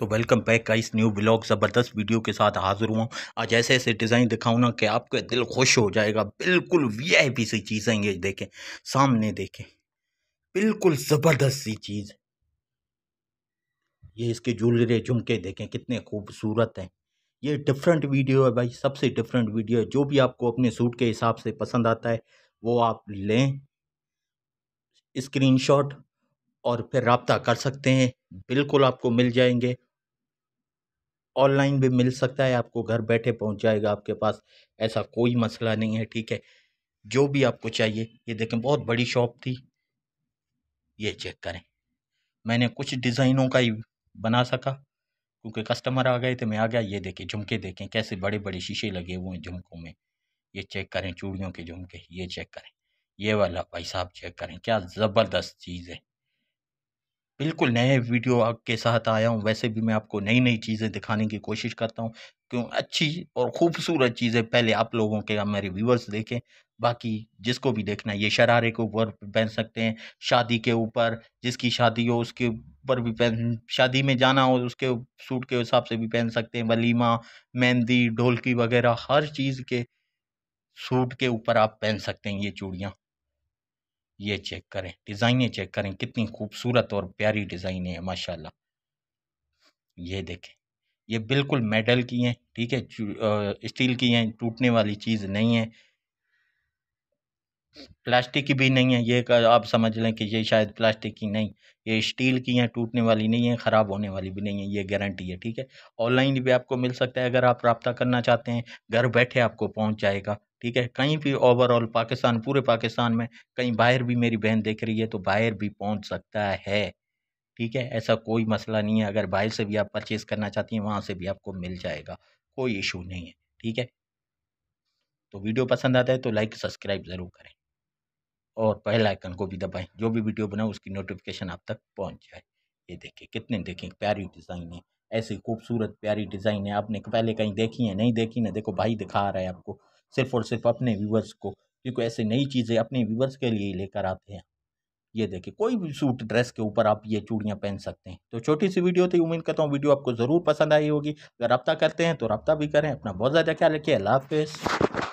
तो welcome back का इस न्यू ब्लॉग ज़बरदस्त वीडियो के साथ हाज़िर हुआ आज ऐसे ऐसे डिज़ाइन दिखाऊँ ना कि आपके दिल खुश हो जाएगा बिल्कुल वी आई पी सी चीज़ें ये देखें सामने देखें बिल्कुल ज़बरदस्त सी चीज़ ये इसके ज्वेलरी झुमके देखें कितने खूबसूरत हैं ये डिफरेंट वीडियो है भाई सबसे डिफरेंट वीडियो है जो भी आपको अपने सूट के हिसाब से पसंद आता है वो आप लें स्क्रीनशॉट और फिर रबता कर सकते हैं बिल्कुल आपको मिल जाएंगे ऑनलाइन भी मिल सकता है आपको घर बैठे पहुंच जाएगा आपके पास ऐसा कोई मसला नहीं है ठीक है जो भी आपको चाहिए ये देखें बहुत बड़ी शॉप थी ये चेक करें मैंने कुछ डिज़ाइनों का ही बना सका क्योंकि कस्टमर आ गए थे मैं आ गया ये देखें झुमके देखें कैसे बड़े बड़े शीशे लगे हुए हैं झुमकों में ये चेक करें चूड़ियों के झुमके ये चेक करें ये वाला भाई साहब चेक करें क्या ज़बरदस्त चीज़ है बिल्कुल नए वीडियो आपके साथ आया हूँ वैसे भी मैं आपको नई नई चीज़ें दिखाने की कोशिश करता हूँ क्यों अच्छी और ख़ूबसूरत चीज़ें पहले आप लोगों के मेरे व्यूवर्स देखें बाकी जिसको भी देखना है ये शरारे के ऊपर पहन सकते हैं शादी के ऊपर जिसकी शादी हो उसके ऊपर भी पहन शादी में जाना हो उसके सूट के हिसाब से भी पहन सकते हैं वलीमा मेहंदी ढोलकी वगैरह हर चीज़ के सूट के ऊपर आप पहन सकते हैं ये चूड़ियाँ ये चेक करें डिज़ाइनें चेक करें कितनी खूबसूरत और प्यारी डिज़ाइनें हैं माशाल्लाह ये देखें ये बिल्कुल मेटल की हैं ठीक है स्टील की हैं टूटने वाली चीज़ नहीं है प्लास्टिक की भी नहीं है ये आप समझ लें कि ये शायद प्लास्टिक की नहीं ये स्टील की हैं टूटने वाली नहीं है ख़राब होने वाली भी नहीं है ये गारंटी है ठीक है ऑनलाइन भी आपको मिल सकता है अगर आप रबता करना चाहते हैं घर बैठे आपको पहुँच जाएगा ठीक है कहीं भी ओवरऑल पाकिस्तान पूरे पाकिस्तान में कहीं बाहर भी मेरी बहन देख रही है तो बाहर भी पहुंच सकता है ठीक है ऐसा कोई मसला नहीं है अगर बाहर से भी आप परचेज़ करना चाहती हैं वहाँ से भी आपको मिल जाएगा कोई इशू नहीं है ठीक है तो वीडियो पसंद आता है तो लाइक सब्सक्राइब ज़रूर करें और पहले आइकन को भी दबाएं जो भी वीडियो बनाए उसकी नोटिफिकेशन आप तक पहुँच जाए ये देखिए कितने देखें प्यारी डिज़ाइन है ऐसी खूबसूरत प्यारी डिज़ाइन है आपने पहले कहीं देखी है नहीं देखी ना देखो भाई दिखा रहा है आपको सिर्फ और सिर्फ अपने व्यूवर्स को क्योंकि ऐसे नई चीज़ें अपने व्यूवर्स के लिए ही लेकर आते हैं ये देखिए कोई भी सूट ड्रेस के ऊपर आप ये चूड़ियाँ पहन सकते हैं तो छोटी सी वीडियो थी उम्मीद करता हूँ वीडियो आपको ज़रूर पसंद आई होगी अगर रब्ता करते हैं तो रब्ता भी करें अपना बहुत ज़्यादा ख्याल रखिए अल्लाह हाफ